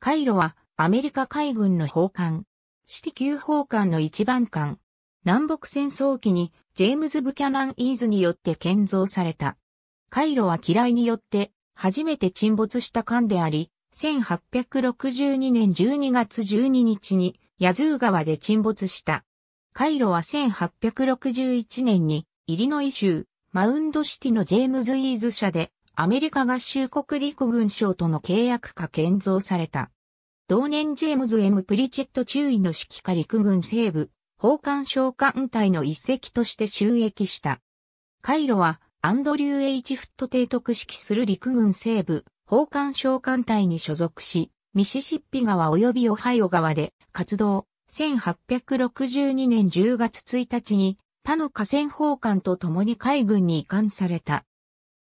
カイロはアメリカ海軍の砲艦、シティ級砲艦の一番艦。南北戦争期にジェームズ・ブキャナン・イーズによって建造された。カイロは機雷によって初めて沈没した艦であり、1862年12月12日にヤズー川で沈没した。カイロは1861年にイリノイ州マウンドシティのジェームズ・イーズ社でアメリカ合衆国陸軍省との契約下建造された。同年ジェームズ・ M・ プリチェット中尉の指揮下陸軍西部、砲艦召喚隊の一隻として収益した。カイロは、アンドリュー・エイチ・フット提督指揮する陸軍西部、砲艦召喚隊に所属し、ミシシッピ川及びオハイオ川で活動。1862年10月1日に他の河川砲艦と共に海軍に移管された。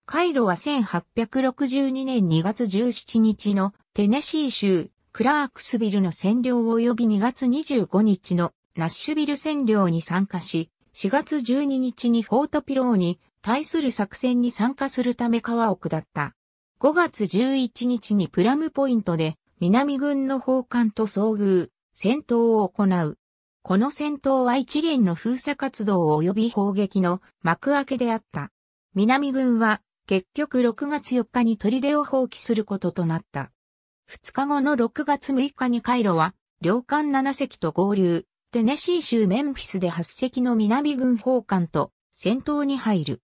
カイロは1862年2月17日のテネシー州クラークスビルの占領及び2月25日のナッシュビル占領に参加し、4月12日にフォートピローに対する作戦に参加するため川を下った。5月11日にプラムポイントで南軍の砲艦と遭遇、戦闘を行う。この戦闘は一連の封鎖活動及び砲撃の幕開けであった。南軍は結局6月4日に砦を放棄することとなった。2日後の6月6日にカイロは、領艦7隻と合流、テネシー州メンフィスで8隻の南軍砲艦と戦闘に入る。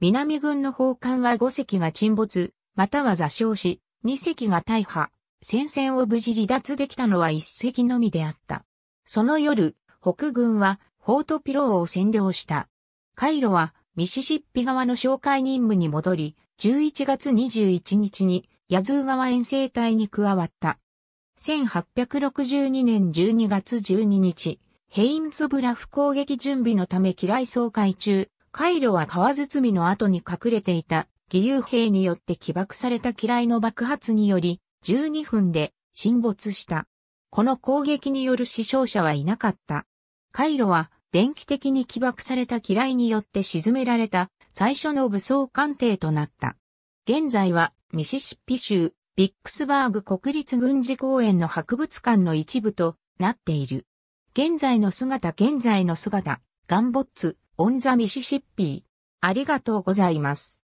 南軍の砲艦は5隻が沈没、または座礁し、2隻が大破、戦線を無事離脱できたのは1隻のみであった。その夜、北軍はフォートピローを占領した。カイロはミシシッピ側の紹介任務に戻り、11月21日にヤズー川遠征隊に加わった。1862年12月12日、ヘインズブラフ攻撃準備のため機雷総会中、カイロは川包みの後に隠れていた義勇兵によって起爆された機雷の爆発により、12分で沈没した。この攻撃による死傷者はいなかった。カイロは電気的に起爆された機雷によって沈められた最初の武装艦艇となった。現在はミシシッピ州、ビックスバーグ国立軍事公園の博物館の一部となっている。現在の姿現在の姿、ガンボッツ、オンザミシシッピー。ありがとうございます。